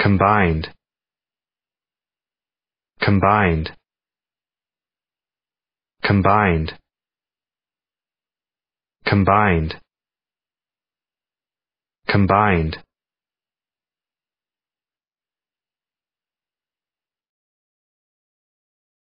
combined combined combined combined combined